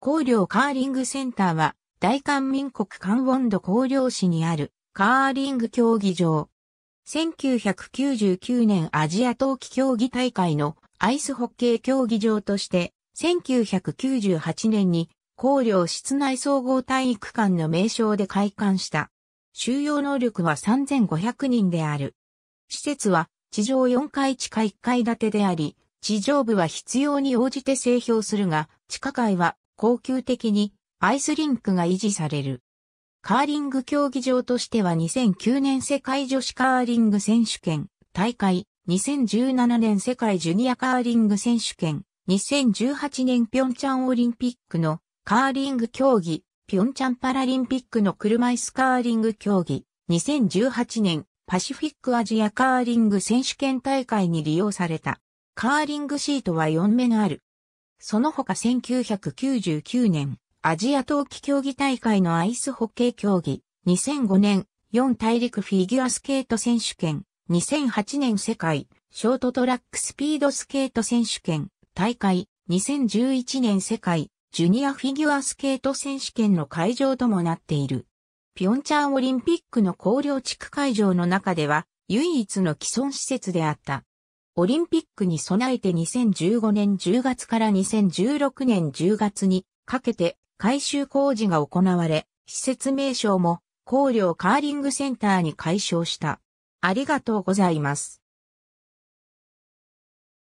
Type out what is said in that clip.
高陵カーリングセンターは、大韓民国関温度高陵市にあるカーリング競技場。1999年アジア冬季競技大会のアイスホッケー競技場として、1998年に高陵室内総合体育館の名称で開館した。収容能力は3500人である。施設は地上4階地下1階建てであり、地上部は必要に応じて整氷するが、地下階は恒久的にアイスリンクが維持される。カーリング競技場としては2009年世界女子カーリング選手権大会、2017年世界ジュニアカーリング選手権、2018年ピョンチャンオリンピックのカーリング競技、ピョンチャンパラリンピックの車椅子カーリング競技、2018年パシフィックアジアカーリング選手権大会に利用された。カーリングシートは4面ある。その他1999年、アジア冬季競技大会のアイスホッケー競技、2005年、4大陸フィギュアスケート選手権、2008年世界、ショートトラックスピードスケート選手権、大会、2011年世界、ジュニアフィギュアスケート選手権の会場ともなっている。ピョンチャンオリンピックの高陵地区会場の中では、唯一の既存施設であった。オリンピックに備えて2015年10月から2016年10月にかけて改修工事が行われ、施設名称も、高陵カーリングセンターに改称した。ありがとうございます。